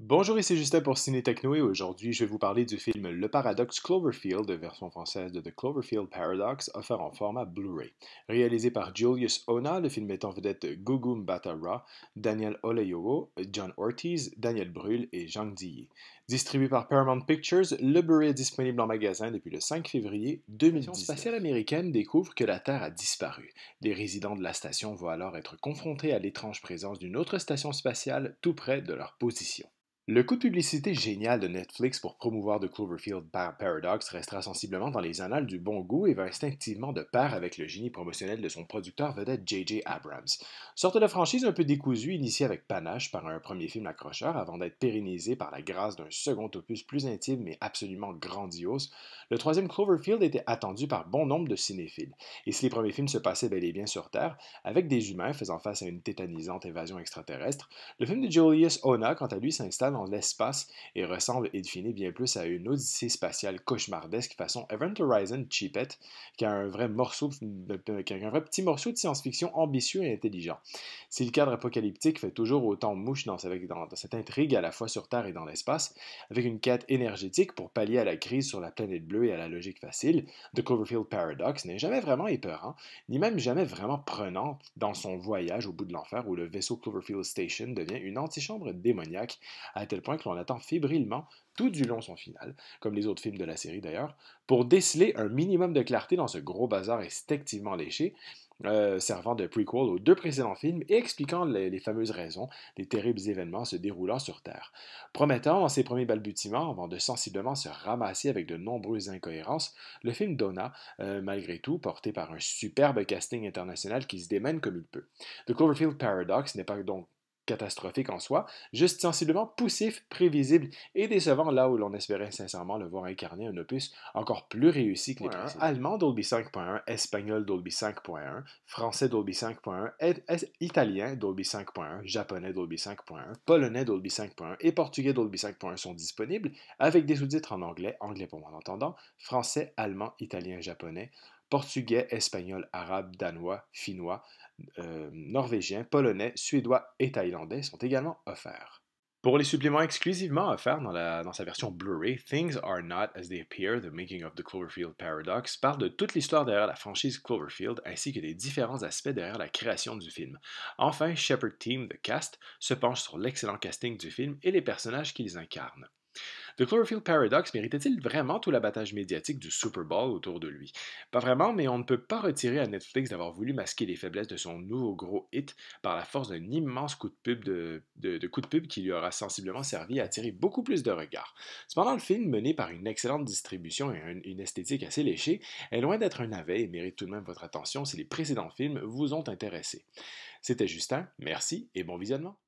Bonjour, ici Justin pour Ciné Techno et aujourd'hui je vais vous parler du film Le Paradox Cloverfield, version française de The Cloverfield Paradox, offert en format Blu-ray. Réalisé par Julius Ona, le film met en vedette Gugum Batara, Daniel Oleyogo, John Ortiz, Daniel Brühl et Jean Dilly. Distribué par Paramount Pictures, le Blu-ray est disponible en magasin depuis le 5 février deux La spatiale américaine découvre que la Terre a disparu. Les résidents de la station vont alors être confrontés à l'étrange présence d'une autre station spatiale tout près de leur position. Le coup de publicité génial de Netflix pour promouvoir The Cloverfield Paradox restera sensiblement dans les annales du bon goût et va instinctivement de pair avec le génie promotionnel de son producteur vedette J.J. Abrams. Sorte de franchise un peu décousue initiée avec panache par un premier film accrocheur avant d'être pérennisée par la grâce d'un second opus plus intime mais absolument grandiose, le troisième Cloverfield était attendu par bon nombre de cinéphiles. Et si les premiers films se passaient bel et bien sur Terre, avec des humains faisant face à une tétanisante évasion extraterrestre, le film de Julius Ona, quant à lui, s'installe l'espace et ressemble, et définit bien plus à une odyssée spatiale cauchemardesque façon Event Horizon cheapette qu'à un vrai morceau, qu'un vrai petit morceau de science-fiction ambitieux et intelligent. Si le cadre apocalyptique fait toujours autant mouche dans, dans cette intrigue à la fois sur Terre et dans l'espace, avec une quête énergétique pour pallier à la crise sur la planète bleue et à la logique facile, The Cloverfield Paradox n'est jamais vraiment épeurant, ni même jamais vraiment prenant dans son voyage au bout de l'enfer où le vaisseau Cloverfield Station devient une antichambre démoniaque à tel point que l'on attend fébrilement tout du long son final, comme les autres films de la série d'ailleurs, pour déceler un minimum de clarté dans ce gros bazar effectivement léché, euh, servant de prequel aux deux précédents films et expliquant les, fameuses raisons des terribles événements se déroulant sur Terre, promettant en ses premiers balbutiements, avant de sensiblement se ramasser avec de nombreuses incohérences, le film donna, euh, malgré tout, porté par un superbe casting international qui se démène comme il peut. The Cloverfield Paradox n'est pas donc catastrophique en soi, juste sensiblement poussif, prévisible et décevant là où l'on espérait sincèrement le voir incarner un opus encore plus réussi que les trois. Allemand Dolby 5.1, espagnol Dolby 5.1, français Dolby 5.1, italien Dolby 5.1, japonais Dolby 5.1, polonais Dolby 5.1 et portugais Dolby 5.1 sont disponibles avec des sous-titres en anglais, anglais pour mon entendant, français, allemand, italien, japonais, portugais, espagnol, arabe, danois, finnois, norvégiens, euh, norvégien, polonais, suédois et thaïlandais sont également offerts. Pour les suppléments exclusivement offerts dans, dans sa version Blu-ray, Things Are Not As They Appear, The Making of the Cloverfield Paradox, parle de toute l'histoire derrière la franchise Cloverfield ainsi que des différents aspects derrière la création du film. Enfin, Shepard Team, The Cast, se penche sur l'excellent casting du film et les personnages qu'ils incarnent. The Chlorophyll Paradox méritait-il vraiment tout l'abattage médiatique du Super Bowl autour de lui Pas vraiment, mais on ne peut pas retirer à Netflix d'avoir voulu masquer les faiblesses de son nouveau gros hit par la force d'un immense coup de pub de, coup de pub qui lui aura sensiblement servi à attirer beaucoup plus de regards. Cependant, le film, mené par une excellente distribution et une esthétique assez léchée, est loin d'être un navet et mérite tout de même votre attention si les précédents films vous ont intéressé. C'était Justin, merci et bon visionnement.